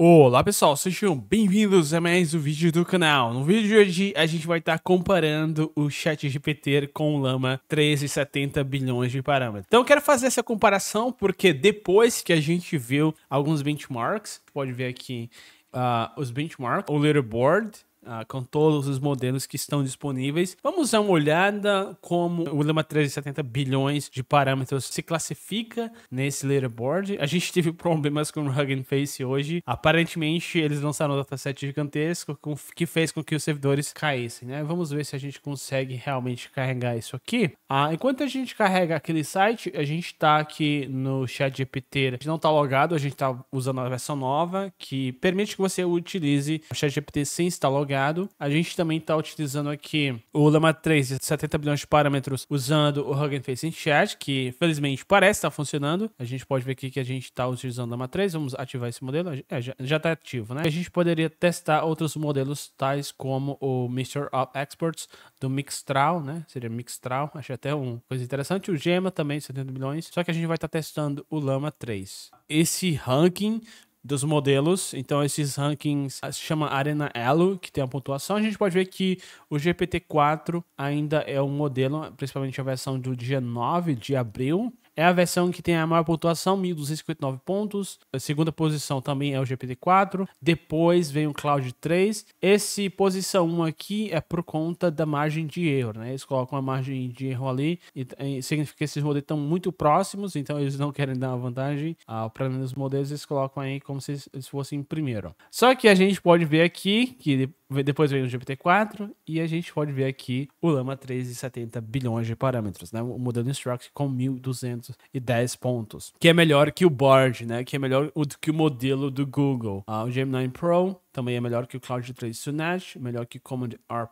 Olá pessoal, sejam bem-vindos a mais um vídeo do canal. No vídeo de hoje a gente vai estar comparando o ChatGPT com o Lama 1370 bilhões de parâmetros. Então eu quero fazer essa comparação porque depois que a gente viu alguns benchmarks, pode ver aqui uh, os benchmarks, o leaderboard ah, com todos os modelos que estão disponíveis. Vamos dar uma olhada como o Lema 370 bilhões de parâmetros se classifica nesse leaderboard. A gente teve problemas com o Hugging Face hoje. Aparentemente, eles lançaram um dataset gigantesco que fez com que os servidores caíssem, né? Vamos ver se a gente consegue realmente carregar isso aqui. Ah, enquanto a gente carrega aquele site, a gente está aqui no chat GPT. A gente não está logado, a gente está usando a versão nova que permite que você utilize o chat GPT sem estar logado advogado. A gente também está utilizando aqui o Lama 3 de 70 bilhões de parâmetros usando o Hugging Face in Chat, que felizmente parece estar tá funcionando. A gente pode ver aqui que a gente está utilizando o Lama 3. Vamos ativar esse modelo. É, já está ativo, né? A gente poderia testar outros modelos, tais como o Mr. of Experts do Mixtral, né? Seria Mixtral. Achei até uma coisa interessante. O Gema também, 70 bilhões. Só que a gente vai estar tá testando o Lama 3. Esse ranking dos modelos. Então, esses rankings ah, se chama Arena Elo, que tem a pontuação. A gente pode ver que o GPT-4 ainda é um modelo, principalmente a versão do dia 9 de abril é a versão que tem a maior pontuação, 1.259 pontos. A segunda posição também é o GPT-4. Depois vem o Cloud 3. Esse posição 1 aqui é por conta da margem de erro, né? Eles colocam a margem de erro ali e, significa que esses modelos estão muito próximos, então eles não querem dar uma vantagem ah, para os modelos, eles colocam aí como se eles fossem primeiro. Só que a gente pode ver aqui que depois vem o GPT-4 e a gente pode ver aqui o Lama 3 de 70 bilhões de parâmetros, né? O modelo Instruct com 1.210 pontos, que é melhor que o Board, né? Que é melhor que o modelo do Google. Ah, o Gemini Pro também é melhor que o Cloud 3 Sunash, melhor que o Command R+.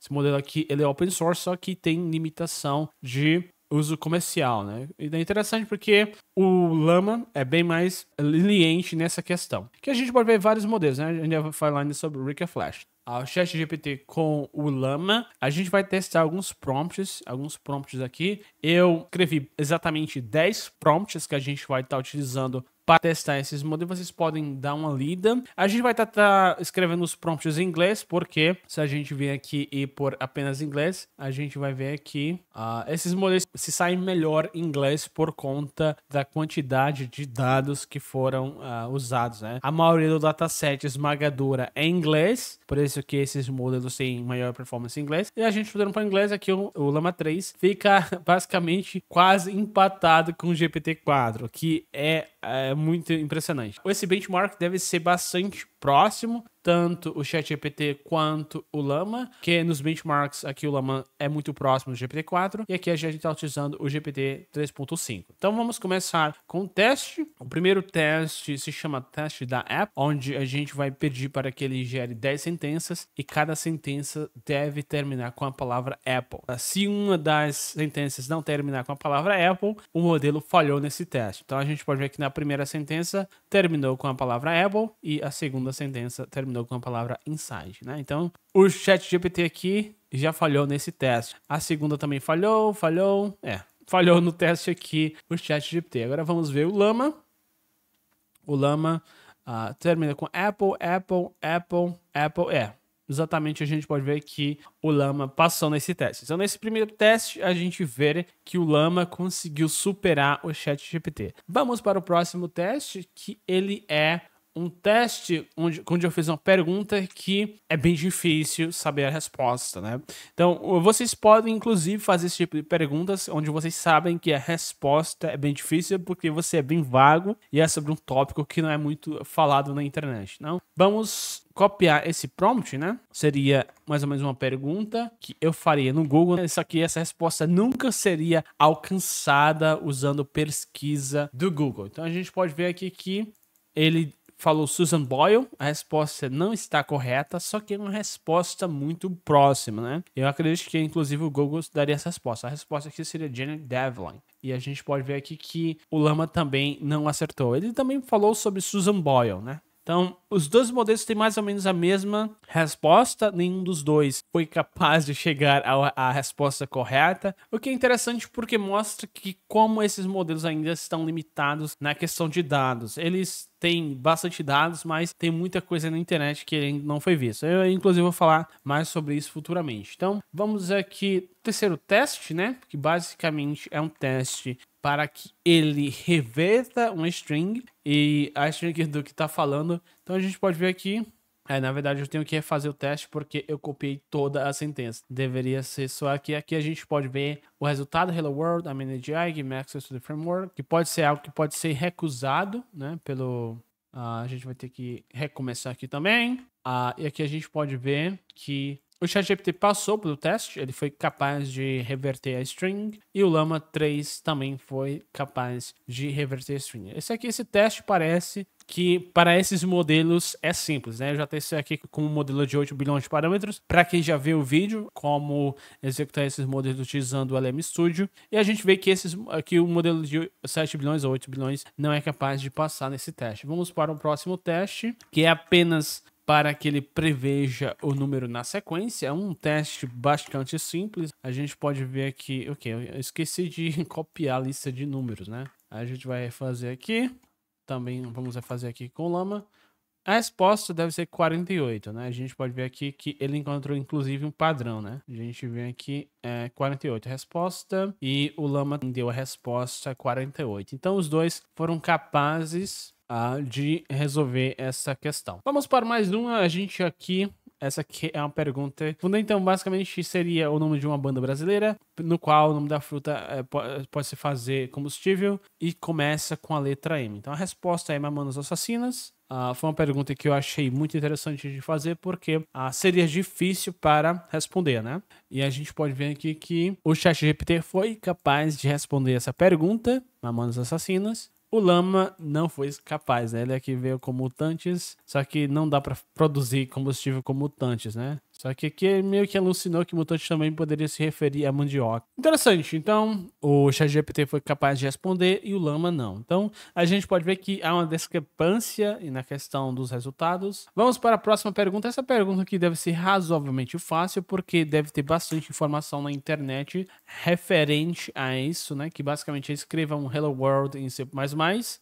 Esse modelo aqui, ele é open source, só que tem limitação de uso comercial, né? E é interessante porque o Lama é bem mais liente nessa questão. Que a gente pode ver vários modelos, né? A gente vai falar sobre o Rica Flash. o chat GPT com o Lama, a gente vai testar alguns prompts, alguns prompts aqui. Eu escrevi exatamente 10 prompts que a gente vai estar utilizando para testar esses modelos, vocês podem dar uma lida. A gente vai estar tá, tá escrevendo os prompts em inglês, porque se a gente vir aqui e por apenas inglês, a gente vai ver que uh, esses modelos se saem melhor em inglês por conta da quantidade de dados que foram uh, usados. Né? A maioria do dataset esmagadora é em inglês, por isso que esses modelos têm maior performance em inglês. E a gente mudando para inglês aqui, o, o Lama 3 fica basicamente quase empatado com o GPT-4, que é é muito impressionante. Esse benchmark deve ser bastante próximo tanto o ChatGPT quanto o Lama, que nos benchmarks aqui o Lama é muito próximo do GPT-4 e aqui a gente está utilizando o GPT 3.5. Então vamos começar com o teste. O primeiro teste se chama teste da app, onde a gente vai pedir para que ele gere 10 sentenças e cada sentença deve terminar com a palavra Apple. Se uma das sentenças não terminar com a palavra Apple, o modelo falhou nesse teste. Então a gente pode ver que na primeira sentença terminou com a palavra Apple e a segunda sentença terminou terminou com a palavra inside, né? Então, o chat GPT aqui já falhou nesse teste. A segunda também falhou, falhou, é, falhou no teste aqui o chat GPT. Agora vamos ver o Lama. O Lama uh, ah, termina com Apple, Apple, Apple, Apple, é. Exatamente, a gente pode ver que o Lama passou nesse teste. Então, nesse primeiro teste, a gente vê que o Lama conseguiu superar o Chat GPT. Vamos para o próximo teste, que ele é um teste onde, onde eu fiz uma pergunta que é bem difícil saber a resposta, né? Então, vocês podem, inclusive, fazer esse tipo de perguntas onde vocês sabem que a resposta é bem difícil porque você é bem vago e é sobre um tópico que não é muito falado na internet, não? Vamos copiar esse prompt, né? Seria mais ou menos uma pergunta que eu faria no Google, né? só que essa resposta nunca seria alcançada usando pesquisa do Google. Então a gente pode ver aqui que ele falou Susan Boyle, a resposta não está correta, só que é uma resposta muito próxima, né? Eu acredito que, inclusive, o Google daria essa resposta. A resposta aqui seria Janet Devlin. E a gente pode ver aqui que o Lama também não acertou. Ele também falou sobre Susan Boyle, né? Então, os dois modelos têm mais ou menos a mesma resposta, nenhum dos dois foi capaz de chegar à resposta correta, o que é interessante porque mostra que como esses modelos ainda estão limitados na questão de dados. Eles têm bastante dados, mas tem muita coisa na internet que ainda não foi vista. Eu, inclusive, vou falar mais sobre isso futuramente. Então, vamos aqui terceiro teste, né? Que basicamente é um teste para que ele reverta uma string e a string do que está falando. Então a gente pode ver aqui. É, na verdade, eu tenho que refazer o teste porque eu copiei toda a sentença. Deveria ser só aqui. Aqui a gente pode ver o resultado, Hello World, I'm the AGI, give access to the framework, que pode ser algo que pode ser recusado, né, pelo... Uh, a gente vai ter que recomeçar aqui também. Uh, e aqui a gente pode ver que o ChatGPT passou pelo teste, ele foi capaz de reverter a string, e o Lama 3 também foi capaz de reverter a string. Esse aqui, esse teste parece que para esses modelos é simples, né? Eu já testei aqui com um modelo de 8 bilhões de parâmetros, para quem já viu o vídeo, como executar esses modelos utilizando o LM Studio, e a gente vê que, esses, que o modelo de 7 bilhões ou 8 bilhões não é capaz de passar nesse teste. Vamos para o próximo teste, que é apenas para que ele preveja o número na sequência. É um teste bastante simples. A gente pode ver aqui. Ok, eu esqueci de copiar a lista de números, né? A gente vai fazer aqui. Também vamos fazer aqui com lama. A resposta deve ser 48, né? A gente pode ver aqui que ele encontrou, inclusive, um padrão, né? A gente vem aqui, é, 48 resposta, e o Lama deu a resposta 48. Então, os dois foram capazes de resolver essa questão. Vamos para mais uma, a gente aqui essa aqui é uma pergunta. Então, basicamente, seria o nome de uma banda brasileira, no qual o nome da fruta é, eh, pode, pode se fazer combustível e começa com a letra M. Então, a resposta é Mamonas Assassinas. Ah, foi uma pergunta que eu achei muito interessante de fazer, porque ah, seria difícil para responder, né? E a gente pode ver aqui que o ChatGPT foi capaz de responder essa pergunta, Mamonas Assassinas, o Lama não foi capaz, né? Ele aqui é veio com mutantes, só que não dá para produzir combustível com mutantes, né? Só que aqui é meio que alucinou que mutante também poderia se referir a mandioca. Interessante, então o ChatGPT foi capaz de responder e o Lama não. Então a gente pode ver que há uma discrepância na questão dos resultados. Vamos para a próxima pergunta. Essa pergunta aqui deve ser razoavelmente fácil, porque deve ter bastante informação na internet referente a isso, né? Que basicamente é escreva um Hello World em C++.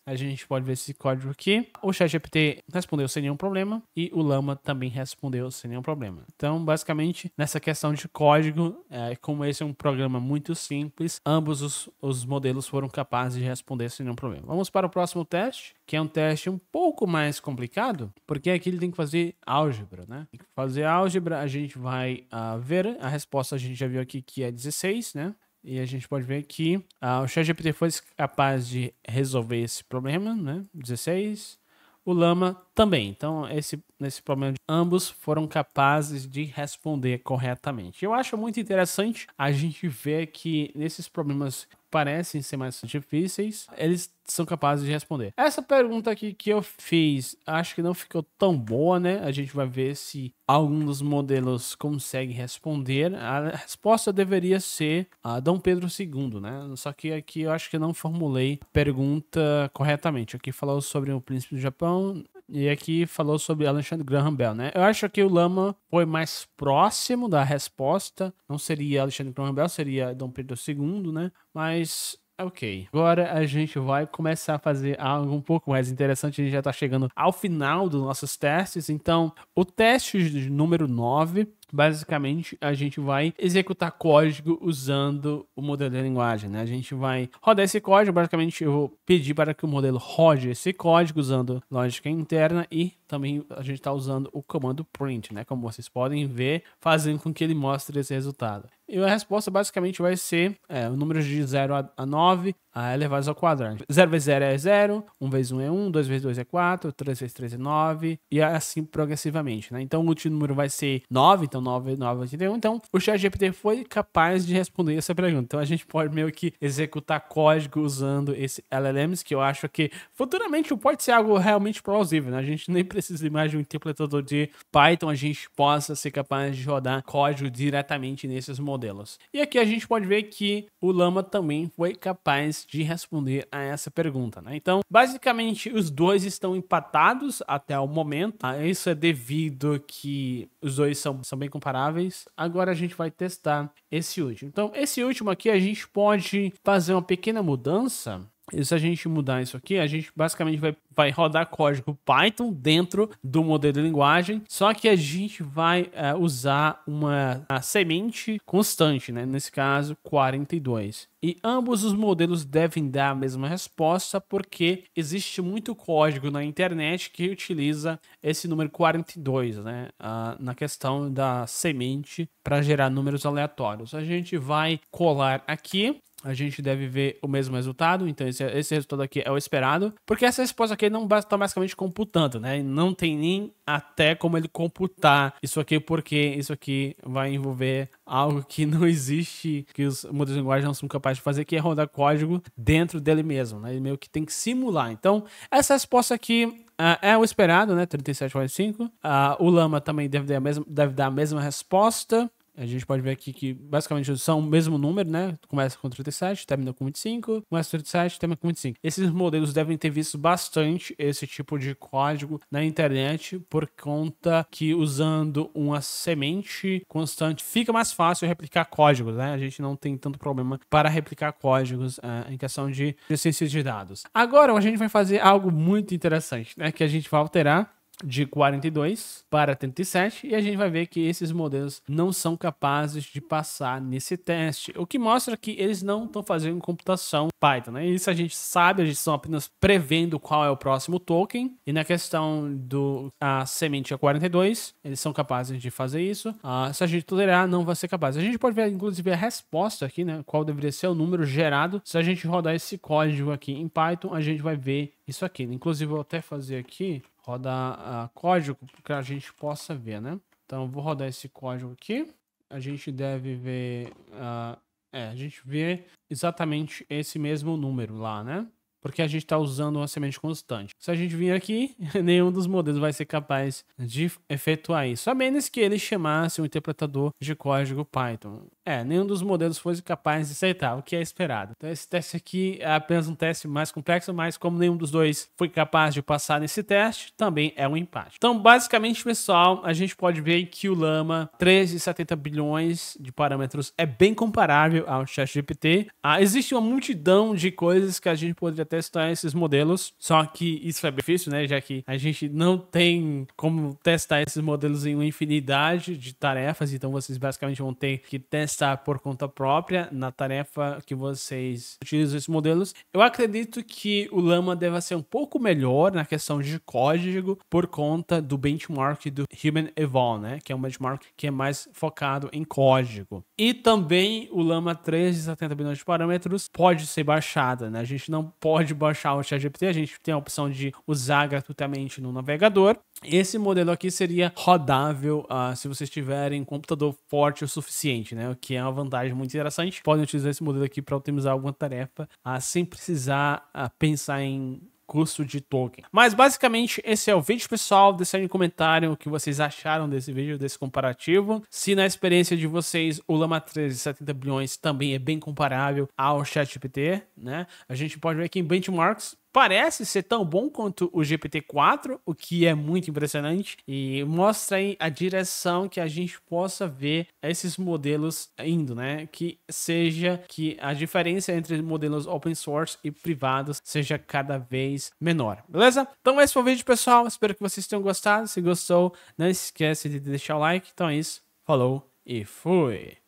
A gente pode ver esse código aqui. O ChatGPT respondeu sem nenhum problema e o Lama também respondeu sem nenhum problema. Então, basicamente, nessa questão de código, é, como esse é um programa muito simples, ambos os, os modelos foram capazes de responder sem nenhum problema. Vamos para o próximo teste, que é um teste um pouco mais complicado, porque aqui ele tem que fazer álgebra, né? Tem que fazer álgebra, a gente vai uh, ver, a resposta a gente já viu aqui que é 16, né? E a gente pode ver que uh, o ChatGPT foi capaz de resolver esse problema, né? 16 o Lama também. Então, esse, nesse problema, ambos foram capazes de responder corretamente. Eu acho muito interessante a gente ver que nesses problemas parecem ser mais difíceis, eles são capazes de responder. Essa pergunta aqui que eu fiz, acho que não ficou tão boa, né? A gente vai ver se algum dos modelos consegue responder. A resposta deveria ser a Dom Pedro II, né? Só que aqui eu acho que não formulei a pergunta corretamente. Aqui falou sobre o príncipe do Japão, e aqui falou sobre Alexandre Graham Bell, né? Eu acho que o Lama foi mais próximo da resposta. Não seria Alexandre Graham Bell, seria Dom Pedro II, né? Mas Ok. Agora a gente vai começar a fazer algo um pouco mais interessante. A gente já está chegando ao final dos nossos testes. Então, o teste número 9 Basicamente, a gente vai executar código usando o modelo de linguagem, né? A gente vai rodar esse código, basicamente eu vou pedir para que o modelo rode esse código usando lógica interna e também a gente está usando o comando print, né? Como vocês podem ver, fazendo com que ele mostre esse resultado. E a resposta basicamente vai ser é, o número de 0 a 9 a elevados ao quadrado. 0 vezes 0 é 0, 1 vezes 1 é 1, 2 vezes 2 é 4, 3 vezes 3 é 9 e assim progressivamente, né? Então o último número vai ser 9, então 9981. Então, o ChatGPT foi capaz de responder essa pergunta. Então, a gente pode meio que executar código usando esse LLMs, que eu acho que futuramente pode ser algo realmente plausível, né? A gente nem precisa mais de um interpretador de Python, a gente possa ser capaz de rodar código diretamente nesses modelos. E aqui a gente pode ver que o Lama também foi capaz de responder a essa pergunta, né? Então, basicamente, os dois estão empatados até o momento. Tá? Isso é devido que os dois são, são bem comparáveis. Agora a gente vai testar esse último. Então, esse último aqui a gente pode fazer uma pequena mudança e se a gente mudar isso aqui, a gente basicamente vai, vai rodar código Python dentro do modelo de linguagem, só que a gente vai é, usar uma semente constante, né? nesse caso 42. E ambos os modelos devem dar a mesma resposta, porque existe muito código na internet que utiliza esse número 42, né? Ah, na questão da semente para gerar números aleatórios. A gente vai colar aqui a gente deve ver o mesmo resultado. Então, esse, esse resultado aqui é o esperado. Porque essa resposta aqui não está basicamente computando, né? Não tem nem até como ele computar isso aqui, porque isso aqui vai envolver algo que não existe, que os modelos de linguagem não são capazes de fazer, que é rodar código dentro dele mesmo, né? Ele meio que tem que simular. Então, essa resposta aqui Uh, é o esperado, né? 37,5. Uh, ah, o Lama também deve dar, a mesma, deve dar a mesma resposta. A gente pode ver aqui que basicamente são o mesmo número, né? Começa com 37, termina com 25, começa com 37, termina com 25. Esses modelos devem ter visto bastante esse tipo de código na internet por conta que usando uma semente constante fica mais fácil replicar códigos, né? A gente não tem tanto problema para replicar códigos eh, em questão de ciência de dados. Agora a gente vai fazer algo muito interessante, né? Que a gente vai alterar de 42 para 37 e a gente vai ver que esses modelos não são capazes de passar nesse teste, o que mostra que eles não estão fazendo computação Python, né? Isso a gente sabe, a gente está apenas prevendo qual é o próximo token e na questão do a semente a 42, eles são capazes de fazer isso. Ah, se a gente tolerar, não vai ser capaz. A gente pode ver inclusive a resposta aqui, né? Qual deveria ser o número gerado? Se a gente rodar esse código aqui em Python, a gente vai ver isso aqui. Né? Inclusive, vou até fazer aqui rodar uh, código para a gente possa ver, né? Então, vou rodar esse código aqui. A gente deve ver... Uh, é, a gente vê exatamente esse mesmo número lá, né? Porque a gente está usando uma semente constante. Se a gente vir aqui, nenhum dos modelos vai ser capaz de efetuar isso, a menos que ele chamasse um interpretador de código Python. É, nenhum dos modelos foi capaz de aceitar o que é esperado. Então, esse teste aqui é apenas um teste mais complexo, mas como nenhum dos dois foi capaz de passar nesse teste, também é um empate. Então, basicamente, pessoal, a gente pode ver que o Lama 370 bilhões de parâmetros é bem comparável ao ChatGPT. Ah, existe uma multidão de coisas que a gente poderia testar esses modelos, só que isso é difícil, né? Já que a gente não tem como testar esses modelos em uma infinidade de tarefas, então vocês basicamente vão ter que testar estar por conta própria na tarefa que vocês utilizam esses modelos. Eu acredito que o Lama deva ser um pouco melhor na questão de código por conta do benchmark do Human Evolve, né? Que é um benchmark que é mais focado em código. E também o Lama 3 de 70 bilhões de parâmetros pode ser baixada, né? A gente não pode baixar o ChatGPT, a gente tem a opção de usar gratuitamente no navegador. Esse modelo aqui seria rodável uh, se vocês tiverem um computador forte o suficiente, né? que é uma vantagem muito interessante. Podem utilizar esse modelo aqui para otimizar alguma tarefa ah, sem precisar ah, pensar em custo de token. Mas basicamente esse é o vídeo pessoal, Deixem aí no comentário o que vocês acharam desse vídeo, desse comparativo. Se na experiência de vocês o Lama 13 70 bilhões também é bem comparável ao ChatGPT, né? A gente pode ver aqui em benchmarks, parece ser tão bom quanto o GPT-4, o que é muito impressionante e mostra aí a direção que a gente possa ver esses modelos indo, né? Que seja que a diferença entre modelos open source e privados seja cada vez menor, beleza? Então esse foi o vídeo, pessoal. Espero que vocês tenham gostado. Se gostou, não esquece de deixar o like. Então é isso. Falou e fui!